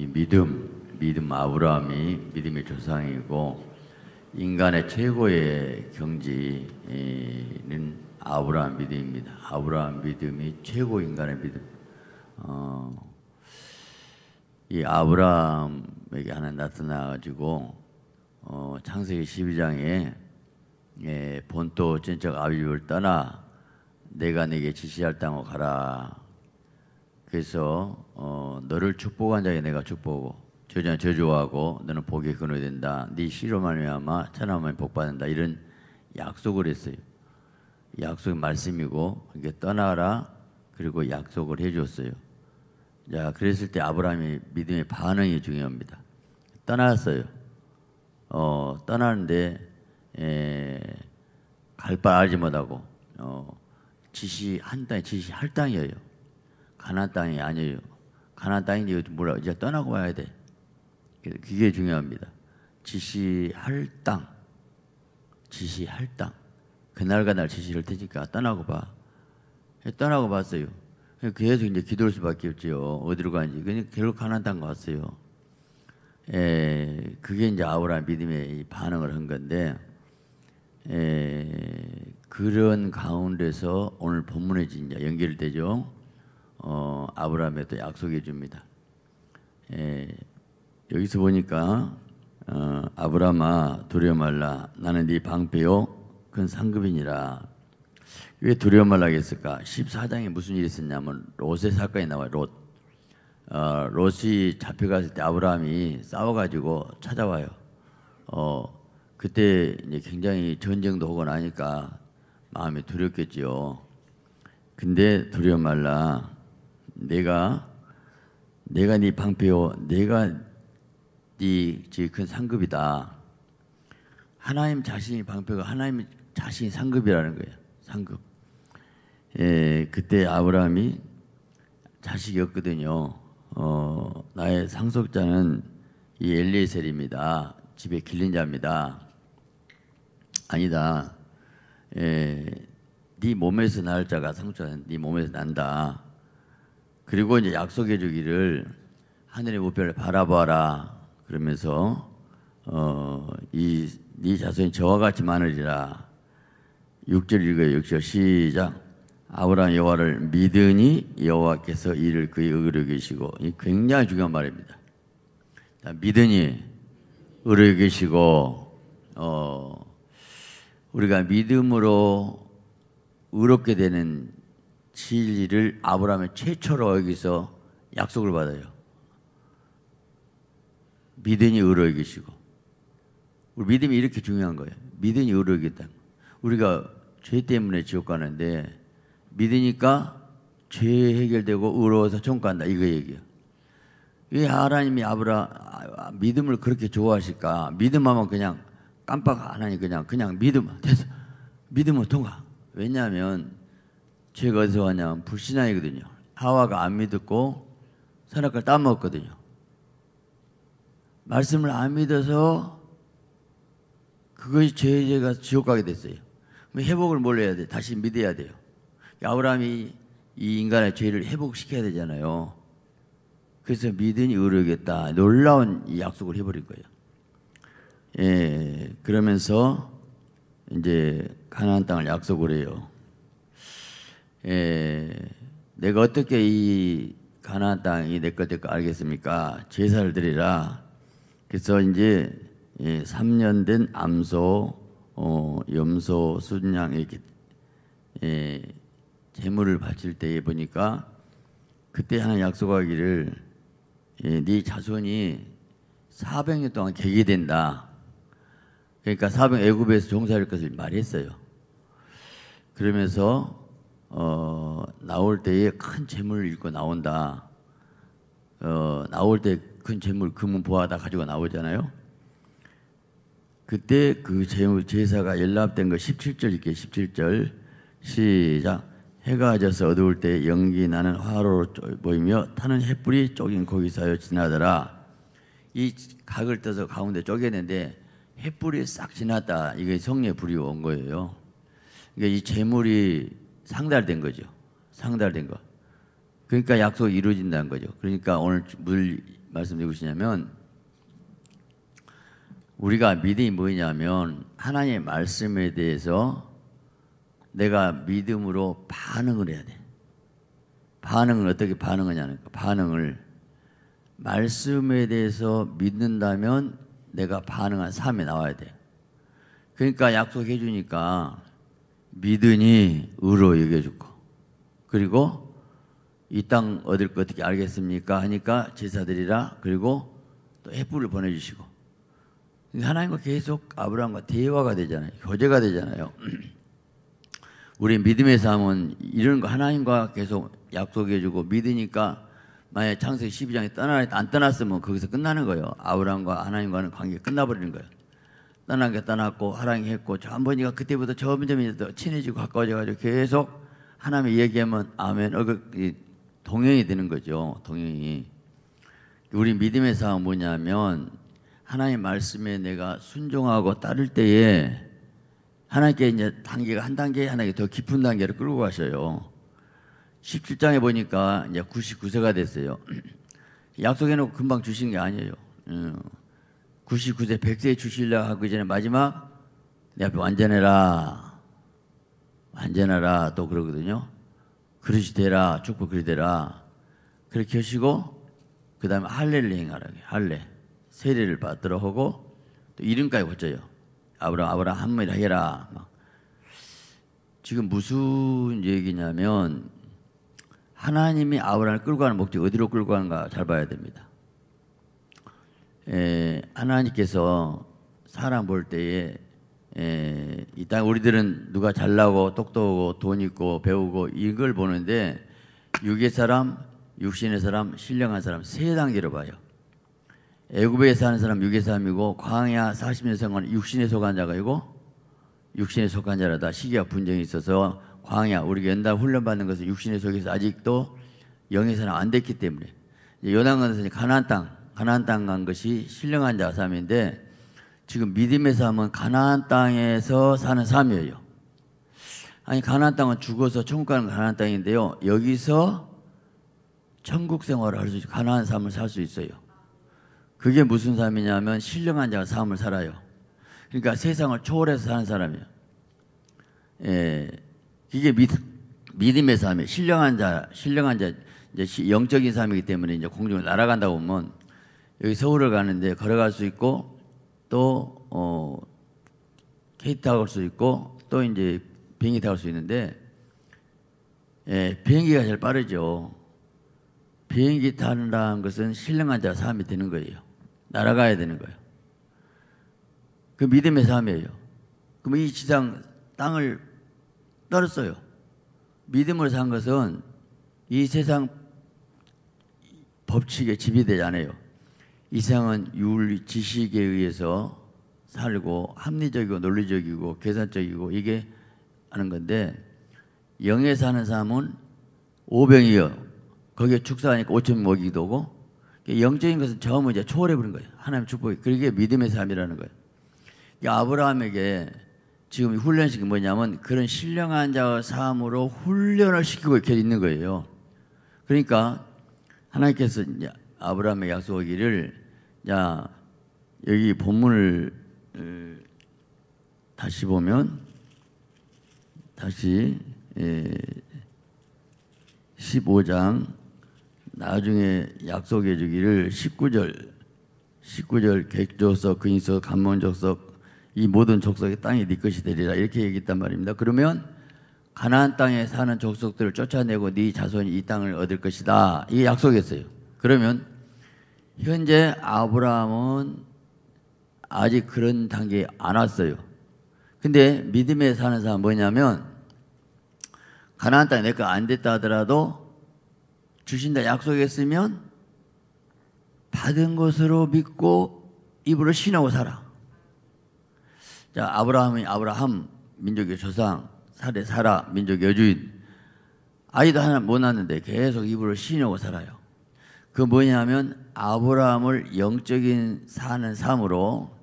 이 믿음, 믿음 아브라함이 믿음의 조상이고 인간의 최고의 경지는 아브라함 믿음입니다. 아브라함 믿음이 최고 인간의 믿음. 어, 이 아브라함에게 하나 나타나가지고 어, 창세기 12장에 예, 본토 진척 아비를 떠나 내가 네게 지시할 땅으로 가라 그래서 어, 너를 축복한 자에 게 내가 축복하고 저자는 저주하고 너는 복이 근원된다. 네 시로만 외아마 천하만 복받는다. 이런 약속을 했어요. 약속의 말씀이고 이게 떠나라 그리고 약속을 해줬어요. 자 그랬을 때 아브라함의 믿음의 반응이 중요합니다. 떠났어요. 어, 떠나는데 갈바 알지 못하고 어, 지시 한땅 지시 할 땅이에요. 가나 땅이 아니에요. 가나 땅인데 뭐라 이제 떠나고 와야 돼. 그게 중요합니다. 지시할 땅, 지시할 땅. 그날 그날 지시를 테니까 떠나고 봐. 떠나고 봤어요. 계속 이제 기도할 수밖에 없지요. 어디로 가는지. 그냥 결국 가나 땅 갔어요. 에, 예, 그게 이제 아우라 믿음의 반응을 한 건데, 에, 예, 그런 가운데서 오늘 본문에 진제 연결되죠. 어, 아브라함에 또 약속해 줍니다. 에, 예, 여기서 보니까 어, 아브라함아 두려워 말라 나는 네 방패요 큰 상급이니라 왜 두려워 말라 했을까 14장에 무슨 일이 있었냐면 롯의 사건이 나와요 롯 어, 롯이 잡혀갔을 때 아브라함이 싸워가지고 찾아와요 어, 그때 이제 굉장히 전쟁도 하고 나니까 마음이 두렵겠지요 근데 두려워 말라 내가 내가 네 방패요 내가 네 제일 큰 상급이다. 하나님 자신이 방패가 하나님 자신이 상급이라는 거예요. 상급. 예, 그때 아브라함이 자식이었거든요. 어, 나의 상속자는 이 엘리에셀입니다. 집에 길린 자입니다. 아니다. 예, 네 몸에서 날 자가 상속자는 네 몸에서 난다. 그리고 이제 약속해 주기를 하늘의 우편을 바라봐라 그러면서 어 이 네 자손이 저와 같이 많으리라 6절 읽어요 6절 시작 아브라함 여호와를 믿으니 여호와께서 이를 그의 의로 계시고 이 굉장히 중요한 말입니다 자, 믿으니 의로 계시고 어 우리가 믿음으로 의롭게 되는 진리를 아브라함의 최초로 여기서 약속을 받아요. 믿음이 의로이 계시고 우리 믿음이 이렇게 중요한 거예요. 믿음이 의로이 있다. 우리가 죄 때문에 지옥 가는데 믿으니까 죄 해결되고 의로워서 천국 간다 이거 얘기예요. 왜 하나님이 아브라 아, 믿음을 그렇게 좋아하실까? 믿음하면 그냥 깜빡 안 하니 그냥 그냥 믿음 됐어. 믿음은 통과. 왜냐하면 죄가 어디서 왔냐면 불신앙이거든요. 하와가 안 믿었고 선악과를 따먹었거든요. 말씀을 안 믿어서 그것이 죄가 의 지옥 가게 됐어요. 회복을 뭘 해야 돼? 다시 믿어야 돼요. 그러니까 아브라함이 이 인간의 죄를 회복시켜야 되잖아요. 그래서 믿으니 의료겠다. 놀라운 이 약속을 해버린 거예요. 예, 그러면서 이제 가나안 땅을 약속을 해요. 에, 예, 내가 어떻게 이 가나안 땅이 내것될까 알겠습니까? 제사를 드리라. 그래서 이제 예, 3년 된 암소, 어, 염소, 순양 이렇게 예, 재물을 바칠 때에 보니까 그때 하나 약속하기를 예, 네 자손이 400년 동안 계기 된다. 그러니까 400 애굽에서 종사할 것을 말했어요. 그러면서 어, 나올 때에 큰 재물을 잃고 나온다. 어, 나올 때 큰 재물 금은 보아다 가지고 나오잖아요. 그때 그 제사가 연락된 거 17절 있게 17절 시작 해가 져서 어두울 때 연기 나는 화로로 보이며 타는 햇불이 쪼긴 고기 사여 지나더라 이 각을 떠서 가운데 쪼개는데 햇불이 싹 지났다 이게 성례 불이 온 거예요 그러니까 이 재물이 상달된 거죠. 상달된 거. 그러니까 약속이 이루어진다는 거죠. 그러니까 오늘 물 말씀드리고 싶냐면 우리가 믿음이 뭐냐면 하나님의 말씀에 대해서 내가 믿음으로 반응을 해야 돼. 반응은 어떻게 반응하냐는 거. 반응을 말씀에 대해서 믿는다면 내가 반응한 삶에 나와야 돼. 그러니까 약속해 주니까 믿으니 의로 여겨주고 그리고 이 땅 얻을 것 어떻게 알겠습니까 하니까 제사들이라 그리고 또 햇불을 보내주시고 하나님과 계속 아브라함과 대화가 되잖아요 교제가 되잖아요 우리 믿음의 삶은 이런 거 하나님과 계속 약속해주고 믿으니까 만약 창세기 12장에 떠나 안 떠났으면 거기서 끝나는 거예요 아브라함과 하나님과는 관계 끝나버리는 거예요 떠난 게 떠났고 하랑이 했고 저 전번이가 그때부터 점점 더 친해지고 가까워져가지고 계속 하나님의 얘기하면 아멘 어그 동행이 되는 거죠 동행이 우리 믿음의 상황 뭐냐면 하나님 의 말씀에 내가 순종하고 따를 때에 하나님께 이제 단계가 한 단계 하나님 더 깊은 단계로 끌고 가셔요 17장에 보니까 이제 99세가 됐어요 약속해놓고 금방 주신 게 아니에요 음. 99세 100세 에주시려 하기 전에 마지막 내 앞에 완전해라 완전하라 또 그러거든요 그릇이 되라 축복 그리 되라 그렇게 하시고 그 다음에 할례를 행하라 할례 세례를 받들어 하고 또 이름까지 고쳐요 아브라함 아브라함 한마디 해라 막. 지금 무슨 얘기냐면 하나님이 아브라함을 끌고 가는 목적 어디로 끌고 가는가 잘 봐야 됩니다 에, 하나님께서 사람 볼 때에 이땅 우리들은 누가 잘나고 똑똑하고 돈 있고 배우고 이걸 보는데 육의 사람, 육신의 사람, 신령한 사람 세 단계로 봐요. 애굽에 사는 사람 육의 사람이고 광야 40년 생활 육신에 속한 자가 이고 육신에 속한 자라다 시기와 분쟁이 있어서 광야 우리가 연단 훈련받는 것은 육신의 속에서 아직도 영의 사람 안 됐기 때문에 요나강에서 가나안 땅 가나안 땅간 것이 신령한 자삼인데 지금 믿음의 삶은 가나안 땅에서 사는 삶이에요. 아니 가나안 땅은 죽어서 천국 가는 가나안 땅인데요. 여기서 천국 생활을 할 수 있고 가나안 삶을 살 수 있어요. 그게 무슨 삶이냐면 신령한 자가 삶을 살아요. 그러니까 세상을 초월해서 사는 사람이에요. 예, 이게 믿, 믿음의 삶이에요. 신령한 자, 신령한 자, 이제 영적인 삶이기 때문에 이제 공중을 날아간다고 보면 여기 서울을 가는데 걸어갈 수 있고 또 어, 케이트 타고 갈수 있고 또 이제 비행기 타고 갈수 있는데 예, 비행기가 제일 빠르죠. 비행기 타는다는 것은 신령한 자 사람이 되는 거예요. 날아가야 되는 거예요. 그 믿음의 삶이에요. 그럼 이 지상 땅을 떨었어요. 믿음으로 산 것은 이 세상 법칙에 집이 되지 않아요. 이상한 윤리 지식에 의해서 살고 합리적이고 논리적이고 계산적이고 이게 하는 건데 영에 사는 사람은 오병이요 거기에 축사하니까 오천 먹이기도 하고 그러니까 영적인 것은 전부 이제 초월해 버린 거예요. 하나님 축복이 그게 그러니까 믿음의 삶이라는 거예요. 그러니까 아브라함에게 지금 훈련식이 뭐냐면 그런 신령한 자 삶으로 훈련을 시키고 이렇게 있는 거예요. 그러니까 하나님께서 아브라함의 약속하기를 자, 여기 본문을 다시 보면 다시 15장 나중에 약속해 주기를 19절 19절 객조석 근인석 간몬족석 이 모든 족속의 땅이 네 것이 되리라 이렇게 얘기했단 말입니다. 그러면 가나안 땅에 사는 족속들을 쫓아내고 네 자손이 이 땅을 얻을 것이다. 이게 약속이었어요. 그러면 현재 아브라함은 아직 그런 단계에 안 왔어요. 근데 믿음에 사는 사람 뭐냐면 가나안 땅 내가 안 됐다 하더라도 주신다 약속했으면 받은 것으로 믿고 입으로 신하고 살아. 자 아브라함이 아브라함 민족의 조상 사례 사라 민족의 여주인 아이도 하나 못낳는데 계속 입으로 신하고 살아요. 그 뭐냐면 아브라함을 영적인 사는 삶으로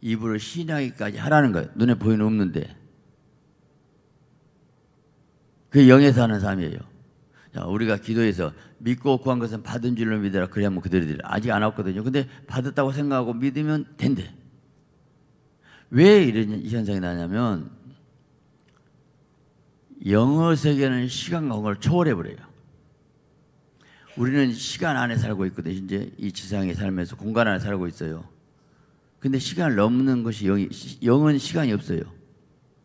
입으로 신하기까지 하라는 거예요. 눈에 보이는 없는데. 그 영에 사는 삶이에요. 자, 우리가 기도해서 믿고 구한 것은 받은 줄로 믿으라. 그래야뭐 그대로 되라. 아직 안 왔거든요. 근데 받았다고 생각하고 믿으면 된대. 왜 이런 현상이 나냐면 영어 세계는 시간과 공을 초월해버려요. 우리는 시간 안에 살고 있거든. 이제 이 지상에 살면서 공간 안에 살고 있어요. 근데 시간을 넘는 것이 영 영은 시간이 없어요.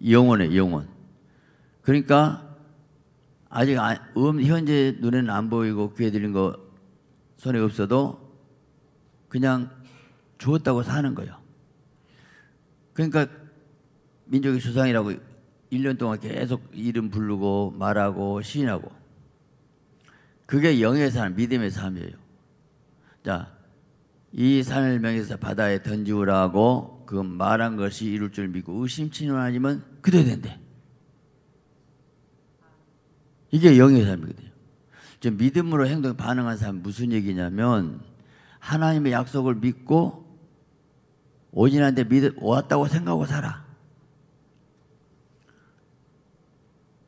영원에 영원. 그러니까 아직 안, 음, 현재 눈에는 안 보이고 귀에 들린 거 손에 없어도 그냥 주었다고 사는 거예요. 그러니까 민족의 수상이라고 1년 동안 계속 이름 부르고 말하고 시인하고 그게 영의 삶, 믿음의 삶이에요. 자, 이 산을 명해서 바다에 던지우라고 그 말한 것이 이룰 줄 믿고 의심치는 아니면 그대 된대. 이게 영의 삶이거든요. 지금 믿음으로 행동 반응한 사람 무슨 얘기냐면 하나님의 약속을 믿고 오진한테 믿 왔다고 생각하고 살아.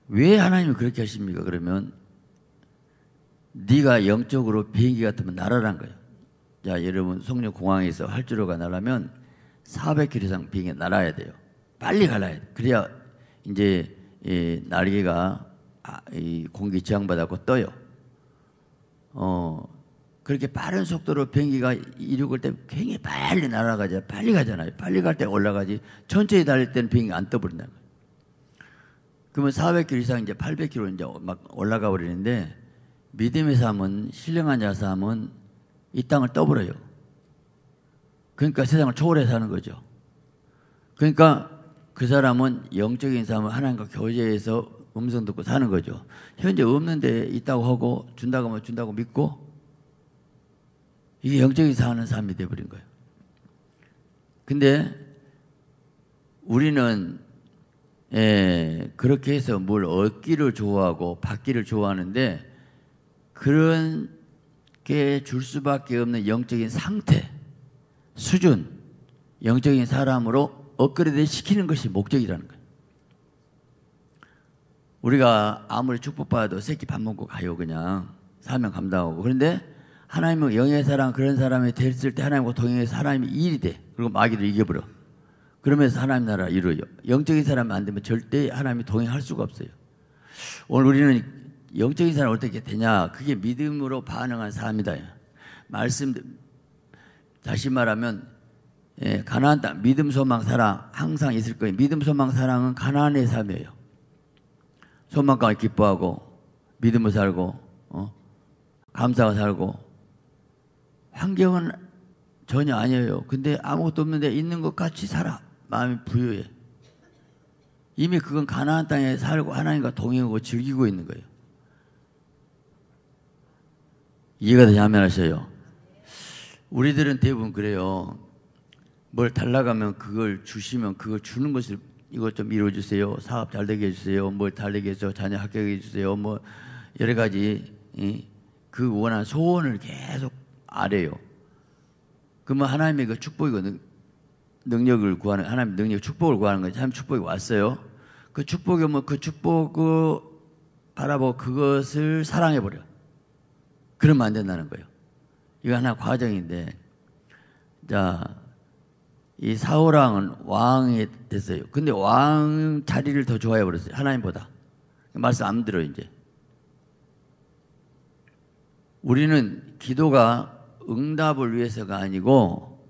왜 하나님이 그렇게 하십니까? 그러면 네가 영적으로 비행기 같으면 날아란 거예요. 자, 여러분 속류 공항에서 활주로가 날아면 400km 이상 비행에 날아야 돼요. 빨리 갈아야 돼. 그래야 이제 이 날개가 아, 이 공기 저항받았고 떠요. 어, 그렇게 빠른 속도로 비행기가 이륙할 때 굉장히 빨리 날아가자. 빨리 가잖아요. 빨리 갈 때 올라가지. 천천히 달릴 때는 비행기 안떠버린다 그러면 400km 이상 이제 800km 이제 막 올라가 버리는데 믿음의 삶은 신령한 자 삶은 이 땅을 떠버려요. 그러니까 세상을 초월해 사는 거죠. 그러니까 그 사람은 영적인 삶을 하나님과 교제해서 음성 듣고 사는 거죠. 현재 없는데 있다고 하고 준다고 하면 준다고 믿고 이게 영적인 사는 삶이 되어버린 거예요. 근데 우리는 예, 그렇게 해서 뭘 얻기를 좋아하고 받기를 좋아하는데 그런 게 줄 수밖에 없는 영적인 상태, 수준, 영적인 사람으로 업그레이드 시키는 것이 목적이라는 거예요. 우리가 아무리 축복받아도 새끼 밥 먹고 가요 그냥 사명 감당하고 그런데 하나님은 영의 사람 그런 사람이 됐을 때 하나님과 동행해서 하나님이 일이 돼 그리고 마귀를 이겨버려 그러면서 하나님 나라 이루어요 영적인 사람이 안 되면 절대 하나님이 동행할 수가 없어요 오늘 우리는 영적인 사람 어떻게 되냐? 그게 믿음으로 반응한 사람이다. 말씀 다시 말하면 예, 가나안 땅 믿음 소망 사랑 항상 있을 거예요. 믿음 소망 사랑은 가나의 삶이에요. 소망 가 기뻐하고 믿음으로 살고 어? 감사가 살고 환경은 전혀 아니에요. 근데 아무것도 없는데 있는 것 같이 살아. 마음이 부유해. 이미 그건 가나안 땅에 살고 하나님과 동행하고 즐기고 있는 거예요. 이해가 되냐면 하세요. 우리들은 대부분 그래요. 뭘 달라가면 그걸 주시면 그걸 주는 것을 이것 좀 이루어주세요. 사업 잘 되게 해주세요. 뭘 달리게 해서 자녀 합격해 주세요. 뭐 여러 가지 그 원한 소원을 계속 아래요. 그러면 하나님의 그 축복이거든. 그 능력을 구하는 하나님 능력 축복을 구하는 거지. 하나님 축복이 왔어요. 그 축복이 면그 축복을 바라보고 그것을 사랑해 버려. 그러면 안 된다는 거예요. 이거 하나 과정인데, 자, 이 사울왕은 왕이 됐어요. 근데 왕 자리를 더 좋아해 버렸어요. 하나님보다. 말씀 안 들어, 이제. 우리는 기도가 응답을 위해서가 아니고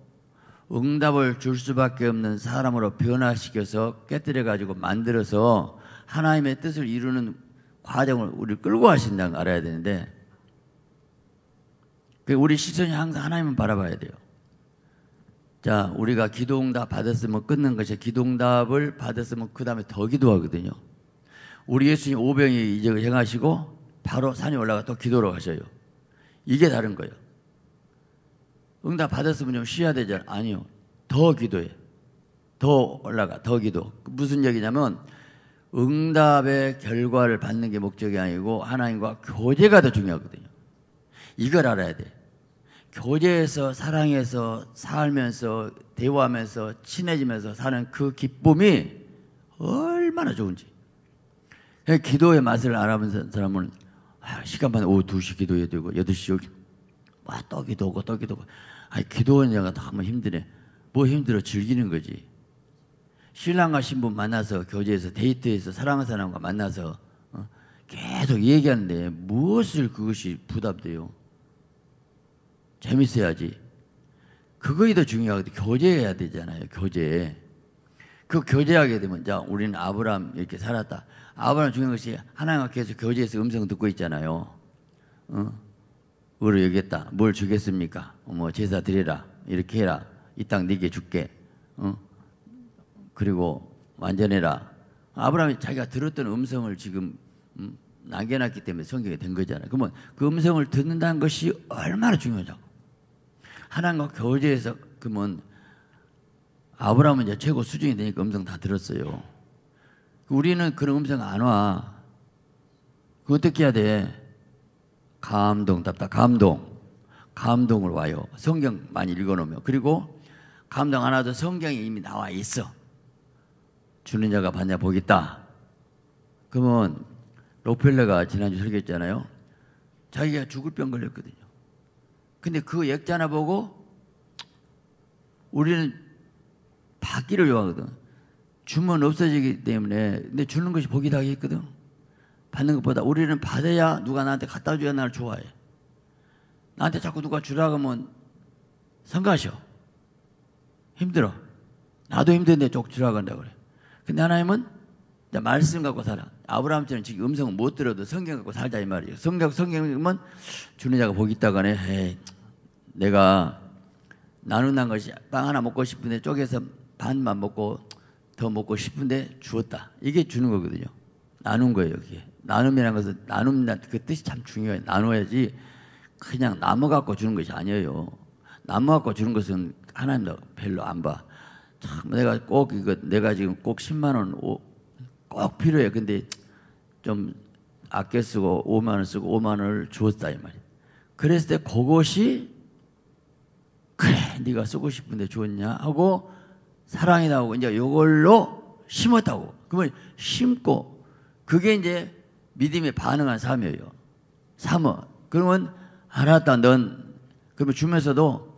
응답을 줄 수밖에 없는 사람으로 변화시켜서 깨뜨려가지고 만들어서 하나님의 뜻을 이루는 과정을 우리 끌고 가신다는 걸 알아야 되는데 그 우리 시선이 항상 하나님을 바라봐야 돼요. 자, 우리가 기도응답 받았으면 끊는 것이 기도응답을 받았으면 그 다음에 더 기도하거든요. 우리 예수님 오병이 이제 행하시고 바로 산에 올라가 또 기도로 가셔요. 이게 다른 거예요. 응답 받았으면 좀 쉬어야 되잖아요. 아니요. 더 기도해. 더 올라가. 더 기도. 무슨 얘기냐면 응답의 결과를 받는 게 목적이 아니고 하나님과 교제가 더 중요하거든요. 이걸 알아야 돼. 교제에서 사랑해서 살면서 대화하면서 친해지면서 사는 그 기쁨이 얼마나 좋은지. 기도의 맛을 알아본 사람은 아, 시간만 오후 2시 기도해야 되고 8시 여기 또 기도하고 또 기도하고 아 기도는 내가 너무 힘드네. 뭐 힘들어 즐기는 거지. 신랑과 신부 만나서 교제에서 데이트해서 사랑하는 사람과 만나서 어? 계속 얘기하는데 무엇을 그것이 부담돼요? 재밌어야지. 그거이 더 중요하거든. 교제해야 되잖아요. 교제. 그 교제하게 되면 자 우리는 아브라함 이렇게 살았다. 아브람 라 중요한 것이 하나님 앞에서 교제해서 음성 듣고 있잖아요. 어? 의로 여겼다. 뭘 주겠습니까? 뭐 제사 드리라. 이렇게 해라. 이 땅 네게 줄게. 어? 그리고 완전해라. 아브라함이 자기가 들었던 음성을 지금 음, 남겨놨기 때문에 성경이 된 거잖아요. 그러면 그 음성을 듣는다는 것이 얼마나 중요하죠. 하나님과 교제해서 그러면 아브라함은 이제 최고 수준이 되니까 음성 다 들었어요. 우리는 그런 음성 안 와. 그 어떻게 해야 돼? 감동 답다 감동 감동을 와요. 성경 많이 읽어놓으면 그리고 감동 안 와도 성경에 이미 나와 있어. 주는 자가 받냐 보겠다. 그러면 로펠러가 지난주 설교했잖아요. 자기가 죽을 병 걸렸거든요. 근데 그 액자나 보고 우리는 받기를 요하거든. 주면 없어지기 때문에 근데 주는 것이 복이 다겠거든. 받는 것보다 우리는 받아야 누가 나한테 갖다 줘야 나를 좋아해. 나한테 자꾸 누가 주라 고하면 성가셔. 힘들어. 나도 힘든데 쪽 주라 고한다 그래. 근데 하나님은 말씀 갖고 살아. 아브라함처럼 지금 음성은 못 들어도 성경 갖고 살자 이 말이에요. 성경 성경은 주는 자가 복이 있다가네. 에이. 내가 나눈한 것이 빵 하나 먹고 싶은데 쪼개서 반만 먹고 더 먹고 싶은데 주었다. 이게 주는 거거든요. 나눈 거예요, 이게. 나눔이라는 것은 나눔이란 그 뜻이 참 중요해요. 나눠야지 그냥 나눠 갖고 주는 것이 아니에요. 나눠 갖고 주는 것은 하나님도 별로 안 봐. 참 내가 꼭 이거 내가 지금 꼭 10만 원 꼭 필요해. 근데 좀 아껴 쓰고 5만 원 쓰고 5만 원을 주었다 이말이야 그랬을 때 그것이 그래 네가 쓰고 싶은데 줬냐 하고 사랑이 나오고 이제 이걸로 심었다고 그러면 심고 그게 이제 믿음에 반응한 삶이에요 3어 그러면 알았다 넌 그러면 주면서도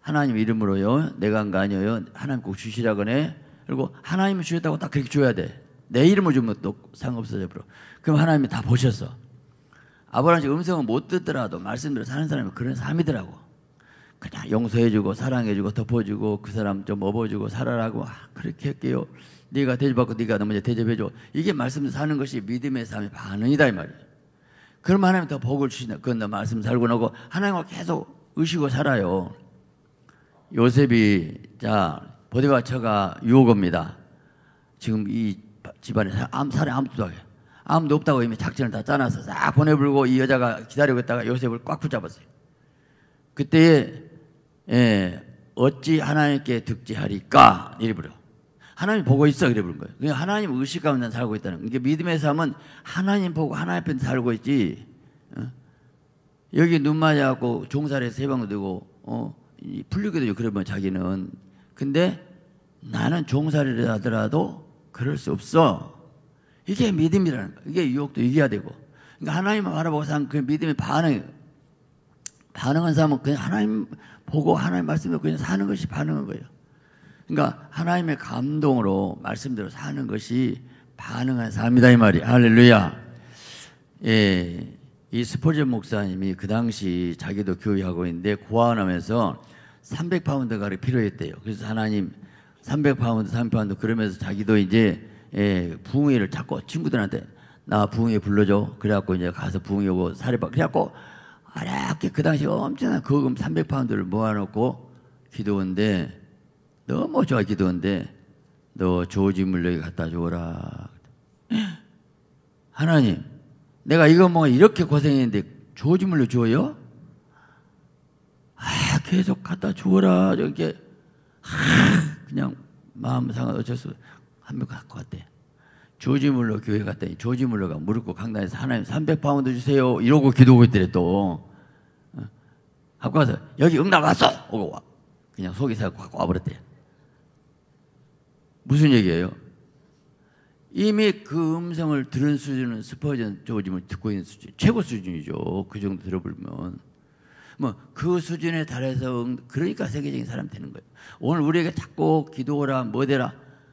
하나님 이름으로요 내가 한 거 아니에요 하나님 꼭 주시라 그네 그리고 하나님이 주셨다고 딱 그렇게 줘야 돼 내 이름을 주면 또 상관없어져 버려 그럼 하나님이 다 보셨어 아브라함 음성은 못 듣더라도 말씀대로 사는 사람이 그런 삶이더라고 그냥 용서해주고 사랑해주고 덮어주고 그 사람 좀 업어주고 살아라고 아, 그렇게 할게요. 네가 대접받고 네가 먼저 대접해줘. 이게 말씀 사는 것이 믿음의 삶의 반응이다 이 말이에요. 그럼 하나님 더 복을 주신다. 그건 나 말씀 살고 나고 하나님과 계속 의식고 살아요. 요셉이 자 보디바처가 유혹입니다. 지금 이 집안에 암 살해 아도하 아무도 없다고 이미 작전을 다 짜놔서 싹 보내불고 이 여자가 기다리고 있다가 요셉을 꽉 붙잡았어요. 그때 예, 어찌 하나님께 득지하리까? 이래 부려. 하나님 보고 있어. 그래 부른 거예요. 그냥 하나님 의식 가운데 살고 있다는 거예요. 그러니까 믿음의 삶은 하나님 보고 하나님 편에 살고 있지. 어? 여기 눈 맞아갖고 종살에 세방도 되고, 어, 풀리게 되 그러면 자기는. 근데 나는 종살이를 하더라도 그럴 수 없어. 이게 믿음이라는 거예요. 이게 유혹도 이겨야 되고. 그러니까 하나님을 바라보고 산 그 믿음의 반응이에요. 반응한 사람은 그냥 하나님 보고 하나님 말씀대로 그냥 사는 것이 반응인 거예요. 그러니까 하나님의 감동으로 말씀대로 사는 것이 반응한 삶이다 이 말이. 할렐루야. 예, 이 스포츠 목사님이 그 당시 자기도 교회하고 있는데 고아원하면서 300파운드가를 필요했대요. 그래서 하나님 300파운드, 300파운드 그러면서 자기도 이제 예, 부흥회를 자꾸 친구들한테 나 부흥회 불러줘. 그래갖고 이제 가서 부흥회 오고 사례받. 그래갖고 아랍게 그 당시 엄청난 거금 300파운드를 모아놓고 기도원데 너무 좋아 기도원데 너 조지 물력기 갖다 주어라 하나님, 내가 이거 뭐 이렇게 고생했는데 조지 물력 줘요? 아, 계속 갖다 주어라. 이렇게 아, 그냥 마음 상한 어쩔 수 없이 한번 갖고 왔대. 조지 물러 교회 갔더니 조지 물러가 무릎 꿇고 강단에서 하나님 300파운드 주세요 이러고 기도하고 있더래 또 어? 갖고 와서 여기 응답 왔어 오고 와 그냥 속이서 갖고 와버렸대 무슨 얘기예요? 이미 그 음성을 들은 수준은 스퍼전 조지을 듣고 있는 수준 최고 수준이죠 그 정도 들어보면 뭐 그 수준에 달해서 그러니까 세계적인 사람 되는 거예요 오늘 우리에게 자꾸 기도라 하 뭐대라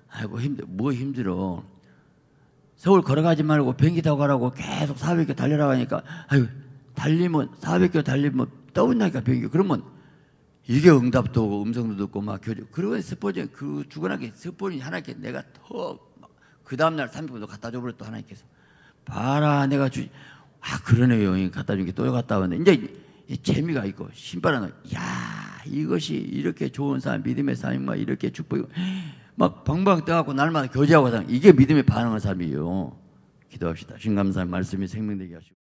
아이고 힘들 뭐 힘들어 서울 걸어가지 말고 비행기 타고 가라고 계속 400km 달려라 하니까 아유 달리면 400km 달리면 떠온다니까 비행기 그러면 이게 응답도 오고 음성도 듣고 막 교정 그러고 스포지그 죽어나게 스포진 하나께 내가 더 그 다음날 300km도 갖다 줘버렸다 하나께서 봐라 내가 주아 그러네요 갖다 준 게또 갖다 왔네 이제 재미가 있고 신발람을야 이것이 이렇게 좋은 사람 믿음의 삶이고 이렇게 축복이고 막 방방 떠갖고 날마다 교제하고 하잖아. 이게 믿음의 반응한 삶이에요. 기도합시다. 신감사의 말씀이 생명되게 하시고.